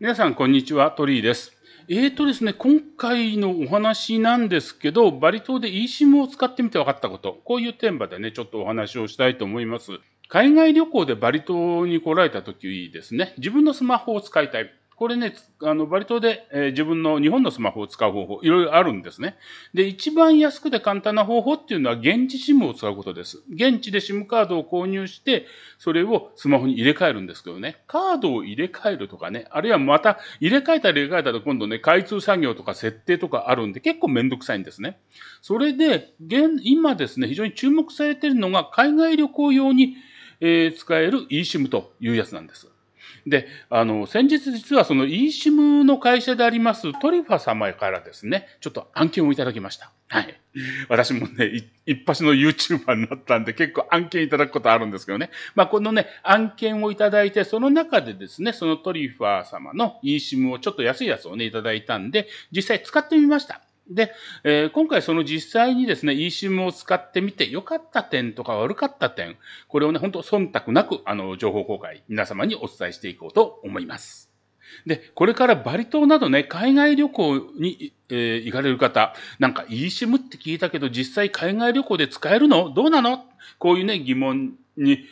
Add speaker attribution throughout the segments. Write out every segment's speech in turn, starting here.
Speaker 1: 皆さん、こんにちは。鳥居です。えーとですね、今回のお話なんですけど、バリ島で eSIM を使ってみて分かったこと、こういうテーマでね、ちょっとお話をしたいと思います。海外旅行でバリ島に来られた時ですね、自分のスマホを使いたい。これね、あのバリ島で、えー、自分の日本のスマホを使う方法、いろいろあるんですね。で、一番安くて簡単な方法っていうのは、現地 SIM を使うことです。現地で SIM カードを購入して、それをスマホに入れ替えるんですけどね、カードを入れ替えるとかね、あるいはまた入れ替えたり入れ替えたら今度ね、開通作業とか設定とかあるんで、結構めんどくさいんですね。それで、現今ですね、非常に注目されているのが、海外旅行用に、えー、使える eSIM というやつなんです。で、あの、先日実はその eSIM の会社でありますトリファ様からですね、ちょっと案件をいただきました。はい。私もね、一発の YouTuber になったんで結構案件いただくことあるんですけどね。まあ、このね、案件をいただいて、その中でですね、そのトリファ様の eSIM をちょっと安いやつをね、いただいたんで、実際使ってみました。で、えー、今回その実際にですね、eSIM を使ってみて良かった点とか悪かった点、これをね、本当忖度なく、あの、情報公開、皆様にお伝えしていこうと思います。で、これからバリ島などね、海外旅行に、えー、行かれる方、なんか eSIM って聞いたけど、実際海外旅行で使えるのどうなのこういうね、疑問に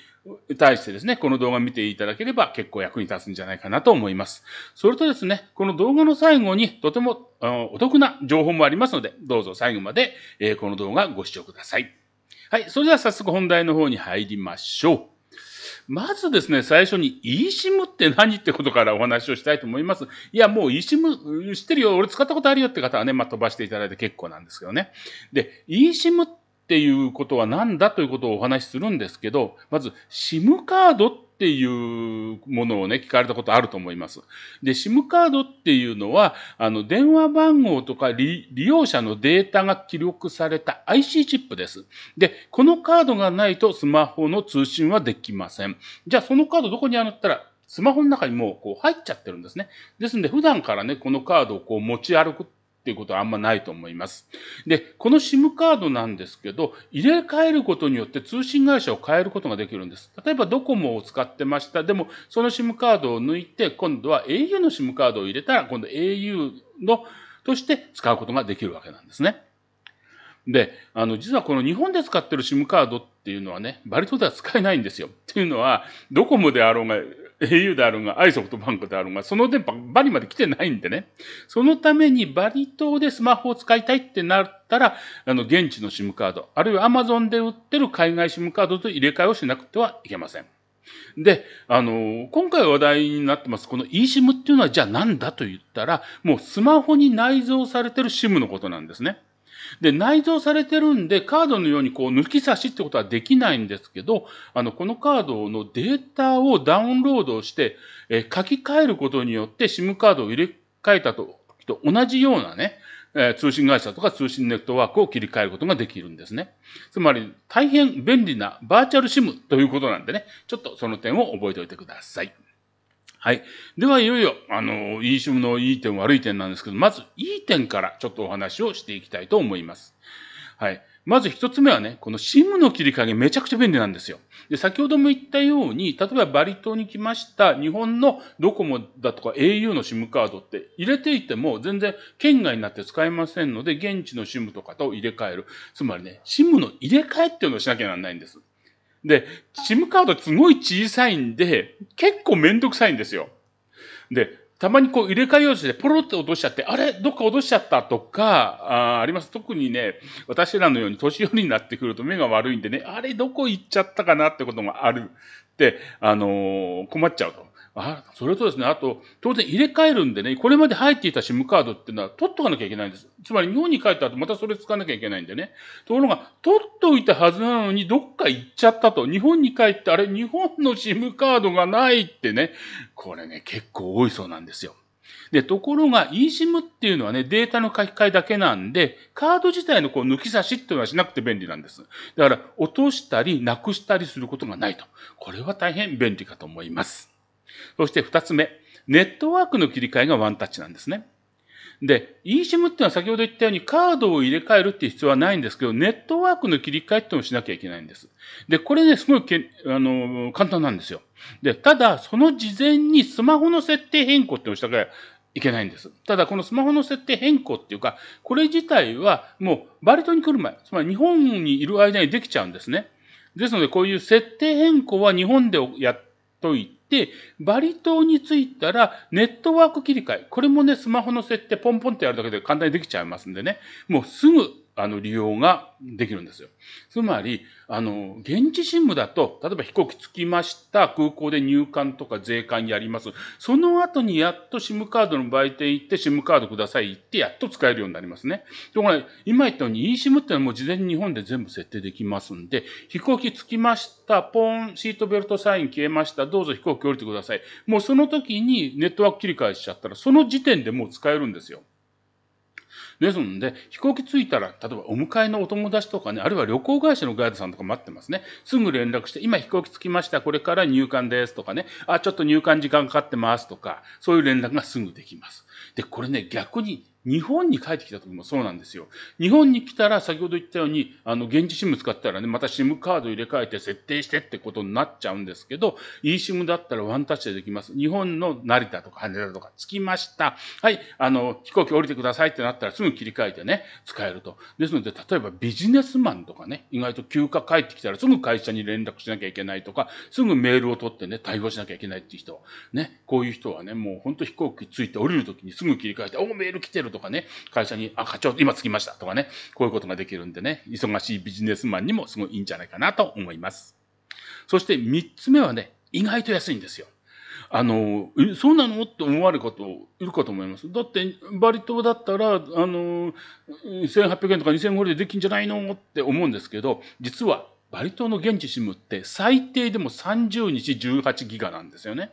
Speaker 1: 対してですね、この動画を見ていただければ結構役に立つんじゃないかなと思います。それとですね、この動画の最後にとてもお得な情報もありますので、どうぞ最後までこの動画ご視聴ください。はい、それでは早速本題の方に入りましょう。まずですね、最初に eSIM って何ってことからお話をしたいと思います。いや、もう eSIM 知ってるよ、俺使ったことあるよって方はね、まあ、飛ばしていただいて結構なんですけどね。で、eSIM っっていうことは何だということをお話しするんですけど、まず SIM カードっていうものをね、聞かれたことあると思います。で、SIM カードっていうのは、あの、電話番号とか利用者のデータが記録された IC チップです。で、このカードがないとスマホの通信はできません。じゃあ、そのカードどこにあるったら、スマホの中にもうこう入っちゃってるんですね。ですので、普段からね、このカードをこう持ち歩くっっていうことはあんまないと思います。で、この SIM カードなんですけど、入れ替えることによって通信会社を変えることができるんです。例えばドコモを使ってました。でも、その SIM カードを抜いて、今度は au の SIM カードを入れたら、今度 au の、として使うことができるわけなんですね。で、あの、実はこの日本で使ってる SIM カードっていうのはね、バリ島では使えないんですよ。っていうのは、ドコモであろうが、au であるが、アイソフトバンクであるが、その電波バリまで来てないんでね。そのためにバリ島でスマホを使いたいってなったら、あの、現地の SIM カード、あるいは Amazon で売ってる海外 SIM カードと入れ替えをしなくてはいけません。で、あの、今回話題になってます、この eSIM っていうのはじゃあ何だと言ったら、もうスマホに内蔵されてる SIM のことなんですね。で、内蔵されてるんで、カードのようにこう抜き差しってことはできないんですけど、あの、このカードのデータをダウンロードして、え書き換えることによって SIM カードを入れ替えたとと同じようなね、え通信会社とか通信ネットワークを切り替えることができるんですね。つまり、大変便利なバーチャル SIM ということなんでね、ちょっとその点を覚えておいてください。はい。では、いよいよ、あの、飲酒のいい点、悪い点なんですけど、まず、いい点からちょっとお話をしていきたいと思います。はい。まず一つ目はね、この SIM の切り替えめちゃくちゃ便利なんですよ。で、先ほども言ったように、例えばバリ島に来ました、日本のドコモだとか au の SIM カードって入れていても全然県外になって使えませんので、現地の SIM とかと入れ替える。つまりね、SIM の入れ替えっていうのをしなきゃなんないんです。で、SIM カードすごい小さいんで、結構めんどくさいんですよ。で、たまにこう入れ替え用紙でポロって落としちゃって、あれどっか落としちゃったとか、ああります。特にね、私らのように年寄りになってくると目が悪いんでね、あれどこ行っちゃったかなってことがあるって、あのー、困っちゃうと。あ、それとですね、あと、当然入れ替えるんでね、これまで入っていた SIM カードっていうのは取っとかなきゃいけないんです。つまり日本に帰った後またそれ使わなきゃいけないんでね。ところが、取っといたはずなのにどっか行っちゃったと。日本に帰って、あれ、日本の SIM カードがないってね、これね、結構多いそうなんですよ。で、ところが eSIM っていうのはね、データの書き換えだけなんで、カード自体のこう抜き差しっていうのはしなくて便利なんです。だから、落としたり、なくしたりすることがないと。これは大変便利かと思います。そして2つ目、ネットワークの切り替えがワンタッチなんですね。で、eSIM っていうのは先ほど言ったようにカードを入れ替えるっていう必要はないんですけど、ネットワークの切り替えっていうのをしなきゃいけないんです。で、これね、すごいけ、あの、簡単なんですよ。で、ただ、その事前にスマホの設定変更っていうのをしたからいけないんです。ただ、このスマホの設定変更っていうか、これ自体はもうバリ島に来る前、つまり日本にいる間にできちゃうんですね。ですので、こういう設定変更は日本でやっといて、、バリ島に着いたら、ネットワーク切り替え。これもね、スマホの設定ポンポンってやるだけで簡単にできちゃいますんでね。もうすぐあの利用ができるんですよ。つまり、あの、現地新聞だと、例えば飛行機着きました、空港で入管とか税関やります。その後にやっと SIM カードの売店行って SIM カードください行ってやっと使えるようになりますね。ところが、今言ったように eSIM ってのはもう事前に日本で全部設定できますんで、飛行機着きました、ポーン、シートベルトサイン消えました、どうぞ飛行機降りてください。もうその時にネットワーク切り替えしちゃったら、その時点でもう使えるんですよ。ですので、飛行機着いたら、例えばお迎えのお友達とかね、あるいは旅行会社のガイドさんとか待ってますね。すぐ連絡して、今飛行機着きました、これから入館ですとかね、あ、ちょっと入館時間かかってますとか、そういう連絡がすぐできます。で、これね、逆に日本に帰ってきた時もそうなんですよ。日本に来たら先ほど言ったように、あの、現地 SIM 使ったらね、また SIM カード入れ替えて設定してってことになっちゃうんですけど、eSIM だったらワンタッチでできます。日本の成田とか羽田とか着きました。はい、あの、飛行機降りてくださいってなったらすぐ切り替えてね、使えると。ですので、例えばビジネスマンとかね、意外と休暇帰ってきたらすぐ会社に連絡しなきゃいけないとか、すぐメールを取ってね、対応しなきゃいけないっていう人、ね、こういう人はね、もう本当飛行機着いて降りる時にすぐ切り替えて、お、メール来てるとかね、会社に、あ、課長、今着きましたとかね、こういうことができるんでね、忙しいビジネスマンにもすごいいいんじゃないかなと思います。そして3つ目はね、意外と安いんですよ。あの、そうなのって思われる方、いるかと思います。だって、バリ島だったら、あの、1800円とか2000円ぐらいでできんじゃないのって思うんですけど、実は、バリ島の現地 SIM って最低でも30日18ギガなんですよね。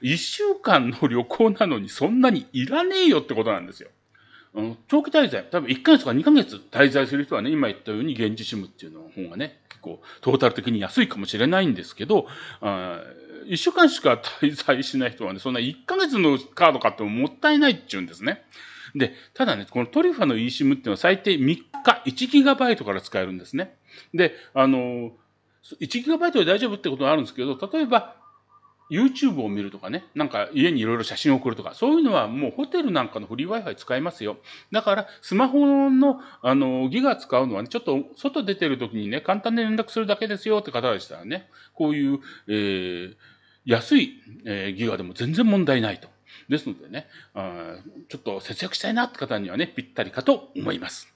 Speaker 1: 1週間の旅行なのにそんなにいらねえよってことなんですよ。あの長期滞在、多分1ヶ月とか2ヶ月滞在する人はね、今言ったように現地シムっていうの方がね、結構トータル的に安いかもしれないんですけど、1週間しか滞在しない人はね、そんな1ヶ月のカード買ってももったいないっていうんですね。で、ただね、このトリファの eSIM っていうのは最低3日、1GB から使えるんですね。で、あの、1GB で大丈夫ってことがあるんですけど、例えば YouTube を見るとかね、なんか家にいろいろ写真を送るとか、そういうのはもうホテルなんかのフリー Wi-Fi 使えますよ。だから、スマホの、あの、ギガ使うのはね、ちょっと外出てる時にね、簡単に連絡するだけですよって方でしたらね、こういう、えー、安い、えー、ギガでも全然問題ないと。ですのでね、ちょっと節約したいなって方にはね、ぴったりかと思います。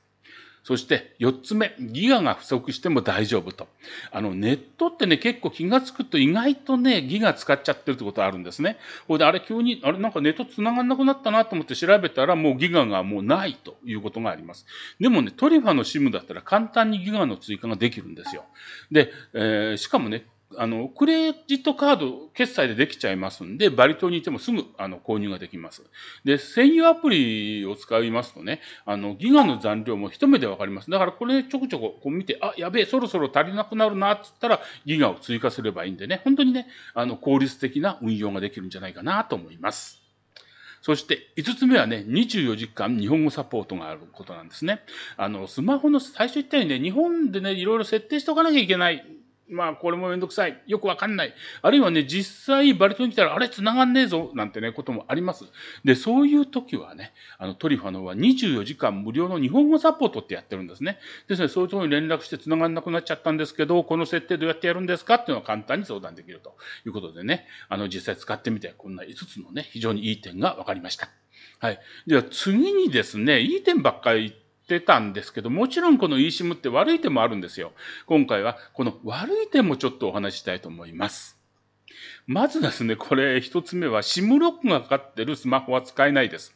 Speaker 1: そして4つ目、ギガが不足しても大丈夫と。あの、ネットってね、結構気がつくと意外とね、ギガ使っちゃってるってことあるんですね。ほいで、あれ急に、あれなんかネット繋がんなくなったなと思って調べたら、もうギガがもうないということがあります。でもね、トリファの SIM だったら簡単にギガの追加ができるんですよ。で、えー、しかもね、あの、クレジットカード決済でできちゃいますんで、バリ島にいてもすぐ、あの、購入ができます。で、専用アプリを使いますとね、あの、ギガの残量も一目でわかります。だからこれちょこちょここう見て、あ、やべえ、そろそろ足りなくなるな、っつったら、ギガを追加すればいいんでね、本当にね、あの、効率的な運用ができるんじゃないかなと思います。そして5つ目はね、24時間日本語サポートがあることなんですね。あの、スマホの最初言ったようにね、日本でね、いろいろ設定しておかなきゃいけないまあこれもめんどくさい。よくわかんない。あるいはね、実際バリ島に来たら、あれ繋がんねえぞ、なんてね、こともあります。で、そういう時はね、あのトリファのは24時間無料の日本語サポートってやってるんですね。ですね、そういうところに連絡して繋がんなくなっちゃったんですけど、この設定どうやってやるんですかっていうのは簡単に相談できるということでね、あの実際使ってみて、こんな5つのね、非常にいい点がわかりました。はい。では次にですね、いい点ばっかりったんですけど、もちろんこの eSIM って悪い点もあるんですよ。今回はこの悪い点もちょっとお話ししたいと思います。まずですね、これ一つ目は SIM ロックがかかってるスマホは使えないです。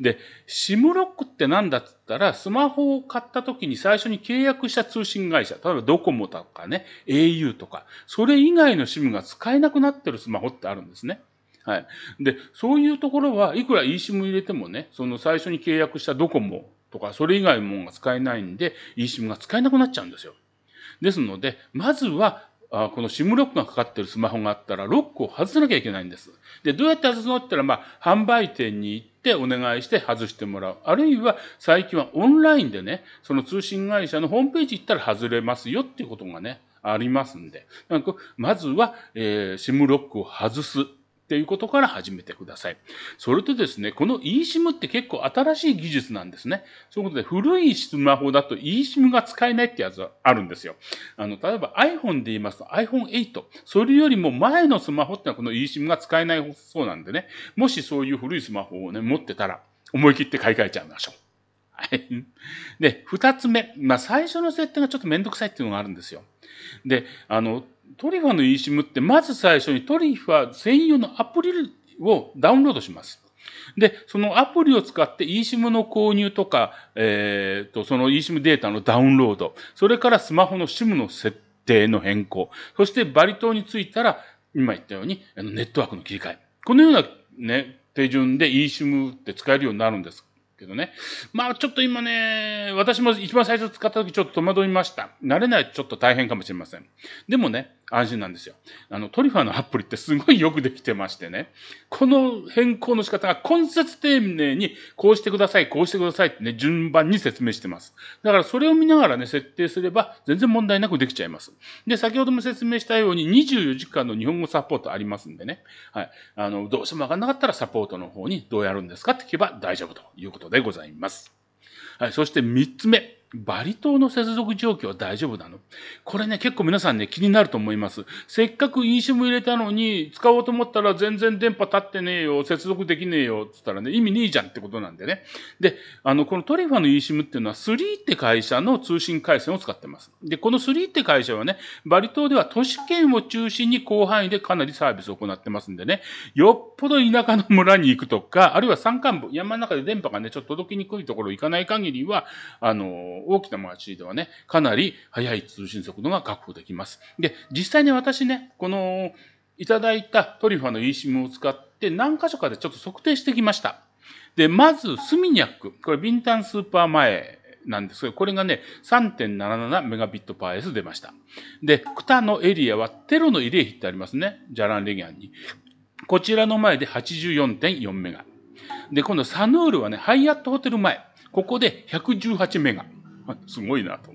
Speaker 1: で、SIM ロックって何だっつったら、スマホを買った時に最初に契約した通信会社、例えばドコモとかね、au とか、それ以外の SIM が使えなくなってるスマホってあるんですね。はい。で、そういうところはいくら eSIM 入れてもね、その最初に契約したドコモとか、それ以外のものが使えないんで、eSIM が使えなくなっちゃうんですよ。ですので、まずは、あこの SIM ロックがかかってるスマホがあったら、ロックを外さなきゃいけないんです。で、どうやって外すのって言ったら、まあ、販売店に行ってお願いして外してもらう。あるいは、最近はオンラインでね、その通信会社のホームページ行ったら外れますよっていうことがね、ありますんで。なんかまずは、え SIM ロックを外す。っていうことから始めてください。それとですね、この eSIM って結構新しい技術なんですね。そういうことで、古いスマホだと eSIM が使えないってやつはあるんですよ。あの、例えば iPhone で言いますと iPhone8。それよりも前のスマホってのはこの eSIM が使えないそうなんでね、もしそういう古いスマホをね、持ってたら、思い切って買い替えちゃいましょう。はい。で、二つ目。まあ、最初の設定がちょっとめんどくさいっていうのがあるんですよ。で、あの、トリファの eSIM ってまず最初にトリファ専用のアプリをダウンロードします。で、そのアプリを使って eSIM の購入とか、えっ、ー、と、その eSIM データのダウンロード、それからスマホの SIM の設定の変更、そしてバリ島についたら、今言ったようにネットワークの切り替え。このようなね、手順で eSIM って使えるようになるんですけどね。まあちょっと今ね、私も一番最初使った時ちょっと戸惑いました。慣れないとちょっと大変かもしれません。でもね、安心なんですよ。あの、トリファーのアプリってすごいよくできてましてね、この変更の仕方が根節丁寧に、こうしてください、こうしてくださいってね、順番に説明してます。だからそれを見ながらね、設定すれば全然問題なくできちゃいます。で、先ほども説明したように24時間の日本語サポートありますんでね、はい。あの、どうしてもわかんなかったらサポートの方にどうやるんですかって聞けば大丈夫ということでございます。はい。そして3つ目。バリ島の接続状況は大丈夫なのこれね、結構皆さんね、気になると思います。せっかく eSIM 入れたのに、使おうと思ったら全然電波立ってねえよ、接続できねえよ、つったらね、意味ねえじゃんってことなんでね。で、あの、このトリファの eSIM っていうのは、3って会社の通信回線を使ってます。で、この3って会社はね、バリ島では都市圏を中心に広範囲でかなりサービスを行ってますんでね、よっぽど田舎の村に行くとか、あるいは山間部、山の中で電波がね、ちょっと届きにくいところ行かない限りは、あの、大きな町ではね、かなり速い通信速度が確保できます。で、実際に私ね、この、いただいたトリファの eSIM を使って何箇所かでちょっと測定してきました。で、まず、スミニャック。これ、ビンタンスーパー前なんですけど、これがね、3.77メガビットパー S 出ました。で、クタのエリアはテロの慰霊碑ってありますね。ジャランレギャンに。こちらの前で84.4メガ。で、今度サヌールはね、ハイアットホテル前。ここで118メガ。すごいなと。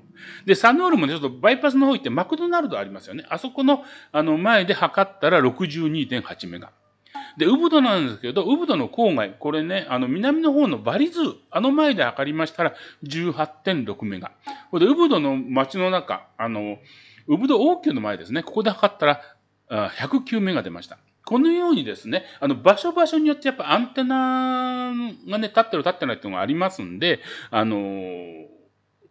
Speaker 1: で、サンノールもね、ちょっとバイパスの方行ってマクドナルドありますよね。あそこのあの前で測ったら62.8メガ。で、ウブドなんですけど、ウブドの郊外、これね、あの南の方のバリズー、あの前で測りましたら18.6メガ。これで、ウブドの街の中、あの、ウブド王宮の前ですね、ここで測ったら109メガ出ました。このようにですね、あの場所場所によってやっぱアンテナがね、立ってる立ってないっていうのがありますんで、あのー、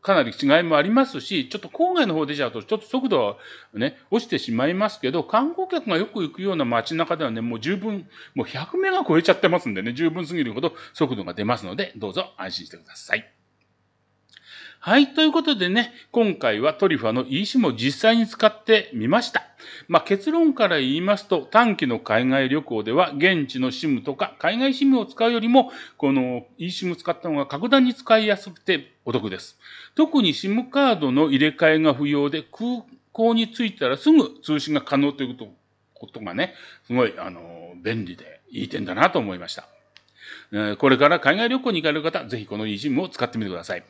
Speaker 1: かなり違いもありますし、ちょっと郊外の方出ちゃうと、ちょっと速度はね、落ちてしまいますけど、観光客がよく行くような街中ではね、もう十分、もう100メガ超えちゃってますんでね、十分すぎるほど速度が出ますので、どうぞ安心してください。はい。ということでね、今回はトリファの EC も実際に使ってみました。まあ、結論から言いますと、短期の海外旅行では、現地の SIM とか海外 SIM を使うよりも、この eSIM 使った方が格段に使いやすくてお得です。特に SIM カードの入れ替えが不要で、空港に着いたらすぐ通信が可能ということことがね、すごい、あの、便利でいい点だなと思いました。これから海外旅行に行かれる方、ぜひこの eSIM を使ってみてください。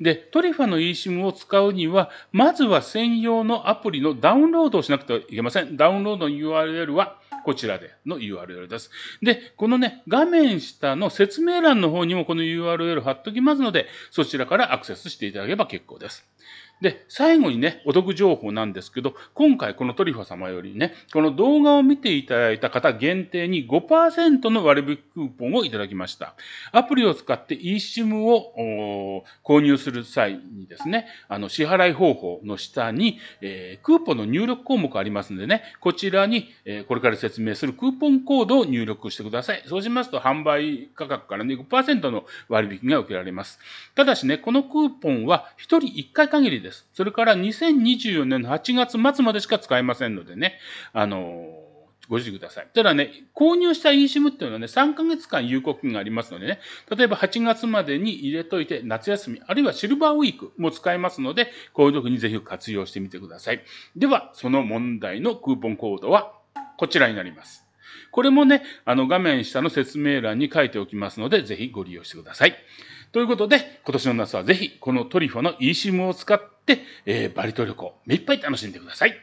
Speaker 1: で、トリファの eSIM を使うには、まずは専用のアプリのダウンロードをしなくてはいけません。ダウンロードの URL は、こちらでの URL です。で、このね、画面下の説明欄の方にもこの URL 貼っときますので、そちらからアクセスしていただければ結構です。で、最後にね、お得情報なんですけど、今回このトリファ様よりね、この動画を見ていただいた方限定に5%の割引クーポンをいただきました。アプリを使って eSIM を購入する際にですね、あの、支払い方法の下に、えー、クーポンの入力項目ありますんでね、こちらに、えー、これから説説明するクーポンコードを入力してください。そうしますと、販売価格からね、5%の割引が受けられます。ただしね、このクーポンは1人1回限りです。それから2024年の8月末までしか使えませんのでね、あのご注意ください。ただね、購入した eSIM っていうのはね、3ヶ月間有効期限がありますのでね、例えば8月までに入れといて、夏休み、あるいはシルバーウィークも使えますので、こういう時にぜひ活用してみてください。では、その問題のクーポンコードはこちらになります。これもね、あの画面下の説明欄に書いておきますので、ぜひご利用してください。ということで、今年の夏はぜひこのトリフォの eSIM を使って、えー、バリ島旅行、目いっぱい楽しんでください。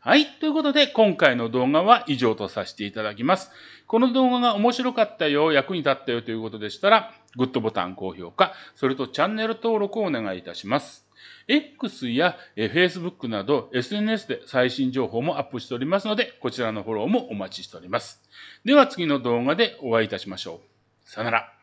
Speaker 1: はい。ということで、今回の動画は以上とさせていただきます。この動画が面白かったよ、役に立ったよということでしたら、グッドボタン、高評価、それとチャンネル登録をお願いいたします。X や Facebook など SNS で最新情報もアップしておりますので、こちらのフォローもお待ちしております。では次の動画でお会いいたしましょう。さよなら。